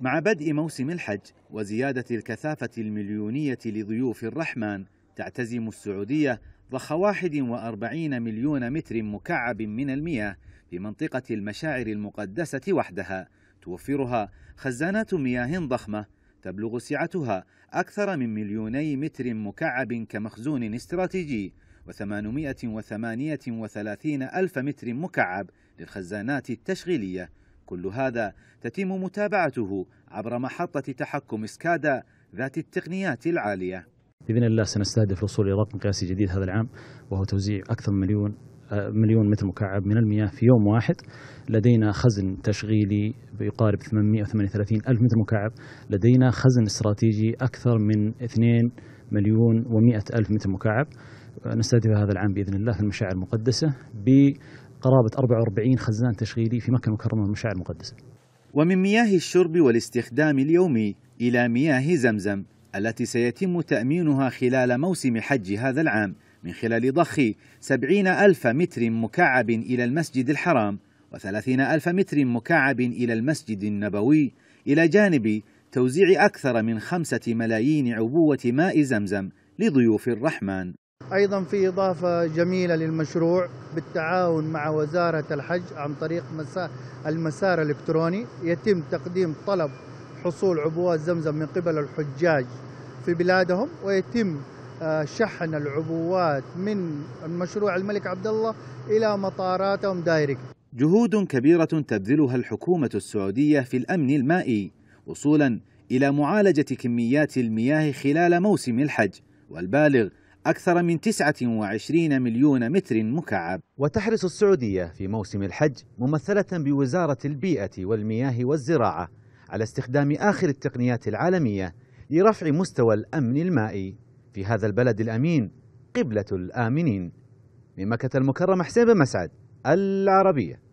مع بدء موسم الحج وزيادة الكثافة المليونية لضيوف الرحمن تعتزم السعودية ضخ 41 مليون متر مكعب من المياه في منطقة المشاعر المقدسة وحدها توفرها خزانات مياه ضخمة تبلغ سعتها أكثر من مليوني متر مكعب كمخزون استراتيجي و838 ألف متر مكعب للخزانات التشغيلية كل هذا تتم متابعته عبر محطة تحكم سكادا ذات التقنيات العالية بإذن الله سنستهدف الوصول إلى رقم قياسي جديد هذا العام وهو توزيع أكثر من مليون آه، مليون متر مكعب من المياه في يوم واحد لدينا خزن تشغيلي يقارب 838 ألف متر مكعب لدينا خزن استراتيجي أكثر من 2 مليون و100 ألف متر مكعب آه، نستهدف هذا العام بإذن الله في المشاعر المقدسة قرابة 44 خزان تشغيلي في مكة المكرمة والمشاعر المقدسة ومن مياه الشرب والاستخدام اليومي إلى مياه زمزم التي سيتم تأمينها خلال موسم حج هذا العام من خلال ضخ 70 ألف متر مكعب إلى المسجد الحرام و30 ألف متر مكعب إلى المسجد النبوي إلى جانب توزيع أكثر من خمسة ملايين عبوة ماء زمزم لضيوف الرحمن أيضا في إضافة جميلة للمشروع بالتعاون مع وزارة الحج عن طريق المسار الإلكتروني يتم تقديم طلب حصول عبوات زمزم من قبل الحجاج في بلادهم ويتم آه، شحن العبوات من مشروع الملك عبد الله إلى مطاراتهم دايركت جهود كبيرة تبذلها الحكومة السعودية في الأمن المائي وصولا إلى معالجة كميات المياه خلال موسم الحج والبالغ أكثر من 29 مليون متر مكعب وتحرص السعودية في موسم الحج ممثلة بوزارة البيئة والمياه والزراعة على استخدام آخر التقنيات العالمية لرفع مستوى الأمن المائي في هذا البلد الأمين قبلة الآمنين من مكة المكرمة حسين بن مسعد العربية